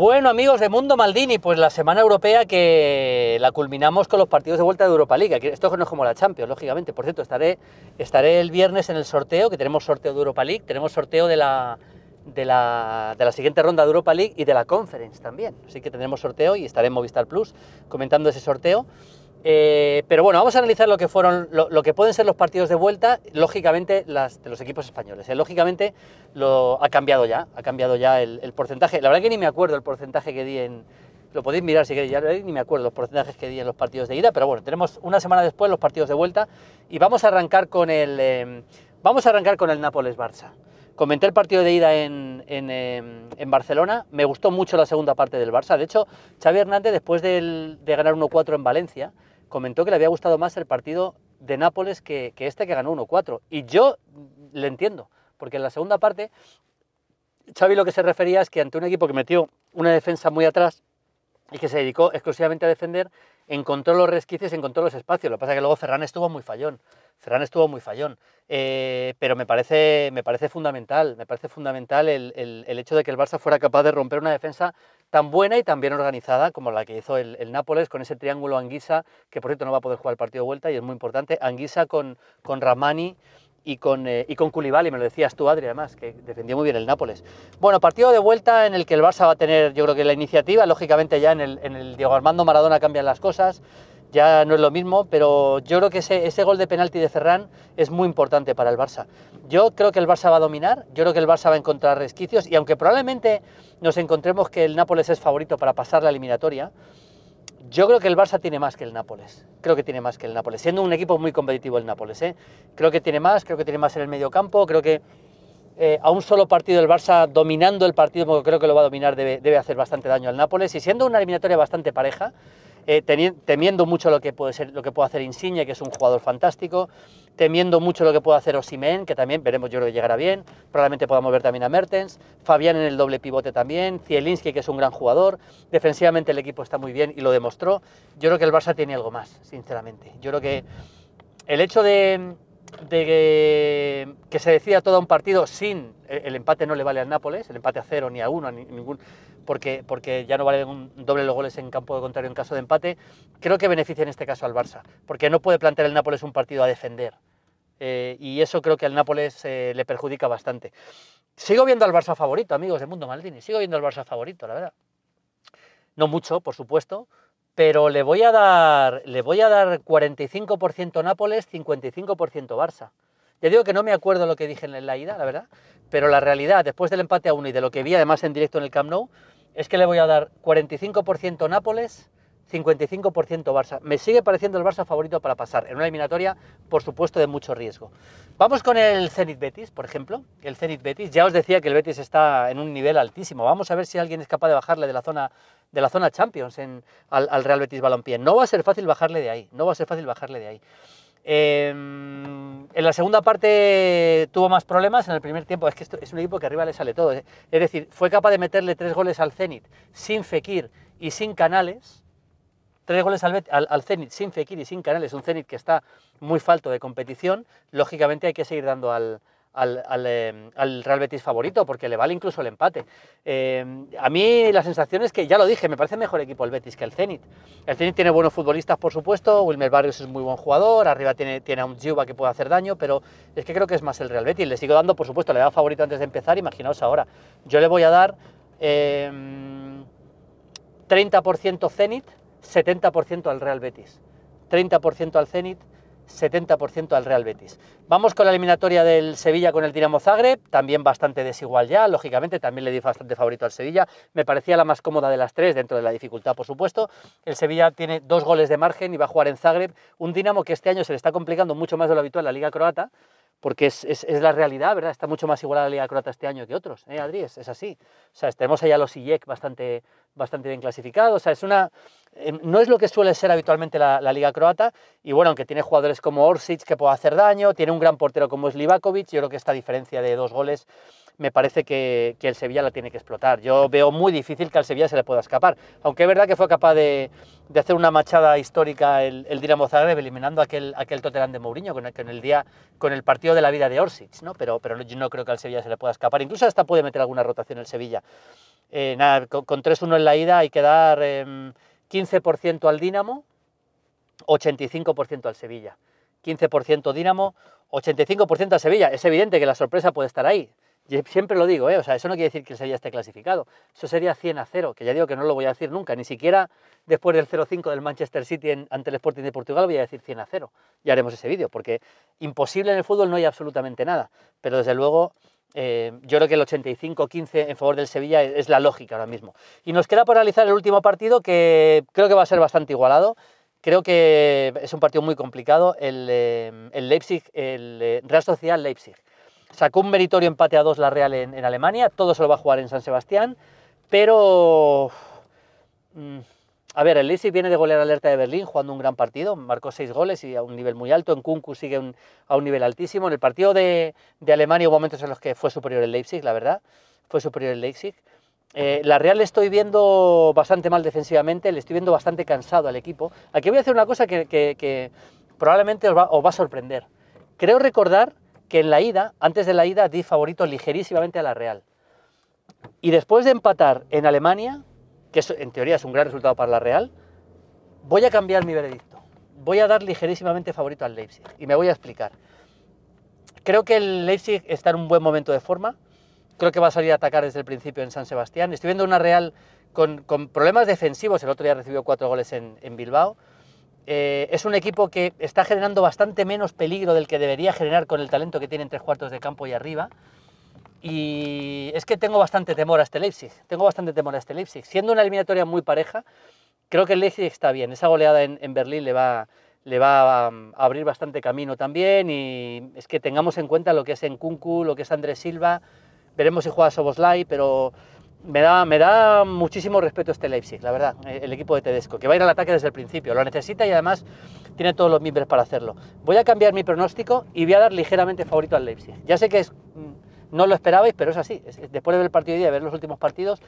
Bueno, amigos de Mundo Maldini, pues la semana europea que la culminamos con los partidos de vuelta de Europa League. Esto no es como la Champions, lógicamente. Por cierto, estaré, estaré el viernes en el sorteo, que tenemos sorteo de Europa League, tenemos sorteo de la, de la, de la, siguiente ronda de Europa League y de la Conference también. Así que tendremos sorteo y estaré en Movistar Plus comentando ese sorteo. Eh, pero bueno, vamos a analizar lo que fueron, lo, que pueden ser los partidos de vuelta, lógicamente, las, de los equipos españoles. ¿eh? lógicamente, lo, ha cambiado ya, ha cambiado ya el, porcentaje. La verdad que ni me acuerdo el porcentaje que di en. Lo podéis mirar si queréis, ni me acuerdo los porcentajes que di en los partidos de ida, pero bueno, tenemos una semana después los partidos de vuelta y vamos a arrancar con el. Em, vamos a arrancar con el Nápoles-Barça. Comenté el partido de ida em, en, Barcelona, me gustó mucho la segunda parte del Barça. De hecho, Xavi Hernández, después de ganar 1-4 en Valencia, comentó que le había gustado más el partido de Nápoles que, este que ganó 1-4. Y yo le entiendo, porque en la segunda parte, Xavi lo que se refería es que ante un equipo que metió una defensa muy atrás y que se dedicó exclusivamente a defender, encontró los resquicios, encontró los espacios. Lo que pasa es que luego Ferran estuvo muy fallón. Ferran estuvo muy fallón. Eh, pero me parece, me parece fundamental, me parece fundamental el, hecho de que el Barça fuera capaz de romper una defensa tan buena y tan bien organizada como la que hizo el, Nápoles con ese triángulo Anguisa, que por cierto no va a poder jugar el partido de vuelta y es muy importante, Anguisa con, con Ramani y con, eh, y me lo decías tú Adri además, que defendió muy bien el Nápoles. Bueno, partido de vuelta en el que el Barça va a tener yo creo que la iniciativa, lógicamente ya en el, en el Diego Armando Maradona cambian las cosas, ya no es lo mismo, pero yo creo que ese, gol de penalti de Ferran es muy importante para el Barça. Yo creo que el Barça va a dominar, yo creo que el Barça va a encontrar resquicios y aunque probablemente nos encontremos que el Nápoles es favorito para pasar la eliminatoria, yo creo que el Barça tiene más que el Nápoles. Creo que tiene más que el Nápoles, siendo un equipo muy competitivo el Nápoles. ¿eh? Creo que tiene más, creo que tiene más en el medio campo, creo que eh, a un solo partido el Barça dominando el partido, porque creo que lo va a dominar, debe, debe hacer bastante daño al Nápoles. Y siendo una eliminatoria bastante pareja, eh, temiendo mucho lo que puede ser, lo que puede hacer Insigne, que es un jugador fantástico, temiendo mucho lo que puede hacer Osimen que también veremos, yo creo que llegará bien, probablemente podamos ver también a Mertens, Fabián en el doble pivote también, Zielinski, que es un gran jugador, defensivamente el equipo está muy bien y lo demostró. Yo creo que el Barça tiene algo más, sinceramente. Yo creo que el hecho de de que, se decida todo un partido sin eh, el empate no le vale al Nápoles, el empate a cero ni a uno, ni ningún, porque, ya no valen un doble los goles en campo de contrario en caso de empate, creo que beneficia en este caso al Barça, porque no puede plantear el Nápoles un partido a defender. Eh, y eso creo que al Nápoles eh, le perjudica bastante. Sigo viendo al Barça favorito, amigos de Mundo Maldini, sigo viendo al Barça favorito, la verdad. No mucho, por supuesto, pero le voy a dar, le voy a dar 45% Nápoles, 55% Barça. Ya digo que no me acuerdo lo que dije en la ida, la verdad, pero la realidad, después del empate a uno y de lo que vi además en directo en el Camp Nou, es que le voy a dar 45% Nápoles, 55% Barça. Me sigue pareciendo el Barça favorito para pasar en una eliminatoria, por supuesto, de mucho riesgo. Vamos con el Zenit Betis, por ejemplo. El Zenit Betis, ya os decía que el Betis está en un nivel altísimo. Vamos a ver si alguien es capaz de bajarle de la zona de la zona Champions en, al, Real Betis Balompié. No va a ser fácil bajarle de ahí, no va a ser fácil bajarle de ahí. Em, en la segunda parte tuvo más problemas, en el primer tiempo es que es un equipo que arriba le sale todo. ¿eh? Es decir, fue capaz de meterle tres goles al Zenit sin Fekir y sin Canales, tres goles al, al, Zenit sin Fekir y sin Canales, un Zenit que está muy falto de competición, lógicamente hay que seguir dando al, Em, al, Real Betis favorito, porque le vale incluso el empate. Em, a mí la sensación es que, ya lo dije, me parece mejor equipo el Betis que el Zenit. El Zenit tiene buenos futbolistas, por supuesto, Wilmer Barrios es muy buen jugador, arriba tiene, tiene a un Giuba que puede hacer daño, pero es que creo que es más el Real Betis. Le sigo dando, por supuesto, le da favorito antes de empezar, imaginaos ahora. Yo le voy a dar 30% em, Zenit, 70% al Real Betis. 30% al Zenit, 70% al Real Betis. Vamos con la eliminatoria del Sevilla con el Dinamo Zagreb, también bastante desigual ya, lógicamente, también le di bastante favorito al Sevilla, me parecía la más cómoda de las tres, dentro de la dificultad, por supuesto. El Sevilla tiene dos goles de margen y va a jugar en Zagreb, un Dinamo que este año se le está complicando mucho más de lo habitual la Liga Croata, porque es, la realidad, ¿verdad? Está mucho más igualada la Liga Croata este año que otros, ¿eh, Adri? Es, así. O sea, tenemos allá los IEC bastante, bastante bien clasificados, o sea, es una... Em, no es lo que suele ser habitualmente la, Liga Croata, y bueno, aunque tiene jugadores como Orsic que puede hacer daño, tiene un gran portero como es yo creo que esta diferencia de dos goles me parece que, que, el Sevilla la tiene que explotar. Yo veo muy difícil que al Sevilla se le pueda escapar. Aunque es verdad que fue capaz de, hacer una machada histórica el, el Dinamo Zagreb, eliminando aquel, aquel Tottenham de Mourinho con el, el, día, con el partido de la vida de Orsic, ¿no? Pero, pero yo no creo que al Sevilla se le pueda escapar. Incluso hasta puede meter alguna rotación el Sevilla. Eh, con, 3-1 en la ida hay que dar 15% em, al Dinamo, 85% al Sevilla. 15% Dinamo, 85% al Sevilla. Es evidente que la sorpresa puede estar ahí siempre lo digo, ¿eh? o eso no quiere decir que el Sevilla esté clasificado. Eso sería 100 a 0, que ya digo que no lo voy a decir nunca, ni siquiera después del 0-5 del Manchester City ante el Sporting de Portugal voy a decir 100 a 0. Y haremos ese vídeo, porque imposible en el fútbol no hay absolutamente nada. Pero desde luego, eh, yo creo que el 85-15 en favor del Sevilla es, la lógica ahora mismo. Y nos queda por analizar el último partido, que creo que va a ser bastante igualado. Creo que es un partido muy complicado, el, eh, Leipzig, el Real Sociedad Leipzig. Sacó un meritorio empate a dos la Real en, Alemania, todo se lo va a jugar en San Sebastián, pero... Mm, a ver, el Leipzig viene de golear alerta de Berlín jugando un gran partido, marcó seis goles y a un nivel muy alto. En Kunku sigue a un nivel altísimo. En el partido de, Alemania hubo momentos en los que fue superior el Leipzig, la verdad. Fue superior el Leipzig. Eh, la Real le estoy viendo bastante mal defensivamente, le estoy viendo bastante cansado al equipo. Aquí voy a hacer una cosa que, probablemente va, os va a sorprender. Creo recordar que en la ida, antes de la ida, di favorito ligerísimamente a la Real. Y después de empatar en Alemania, que en teoría es un gran resultado para la Real, voy a cambiar mi veredicto. Voy a dar ligerísimamente favorito al Leipzig. Y me voy a explicar. Creo que el Leipzig está en un buen momento de forma. Creo que va a salir a atacar desde el principio en San Sebastián. Estoy viendo una Real con, problemas defensivos. El otro día recibió cuatro goles en Bilbao. Eh, es un equipo que está generando bastante menos peligro del que debería generar con el talento que tiene en tres cuartos de campo y arriba. Y es que tengo bastante temor a este Leipzig. Tengo bastante temor a este Leipzig. Siendo una eliminatoria muy pareja, creo que el Leipzig está bien. Esa goleada en, Berlín le va, le va um, a, abrir bastante camino también. Y es que tengamos en cuenta lo que es en Kunku, lo que es Andrés Silva. Veremos si juega Soboslai, pero me da, muchísimo respeto este Leipzig, la verdad, eh, el equipo de Tedesco, que va a ir al ataque desde el principio, lo necesita y además tiene todos los miembros para hacerlo. Voy a cambiar mi pronóstico y voy a dar ligeramente favorito al Leipzig. Ya sé que mm, no lo esperabais, pero es así. Después de ver el partido de y de ver los últimos partidos,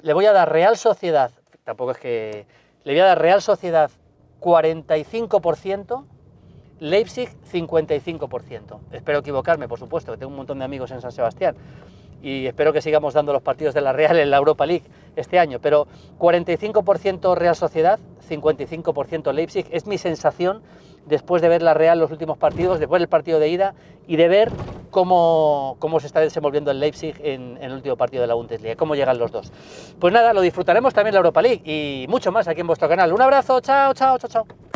le voy a dar Real Sociedad, tampoco es que... Le voy a dar Real Sociedad 45%. Leipzig 55%. Espero equivocarme, por supuesto, que tengo un montón de amigos en San Sebastián y espero que sigamos dando los partidos de la Real en la Europa League este año, pero 45% Real Sociedad, 55% Leipzig, es mi sensación después de ver la Real los últimos partidos, después del partido de ida y de ver cómo, cómo se está desenvolviendo el Leipzig en, en el último partido de la Bundesliga, cómo llegan los dos. Pues nada, lo disfrutaremos también la Europa League y mucho más aquí en vuestro canal. Un abrazo, chao, chao, chao, chao.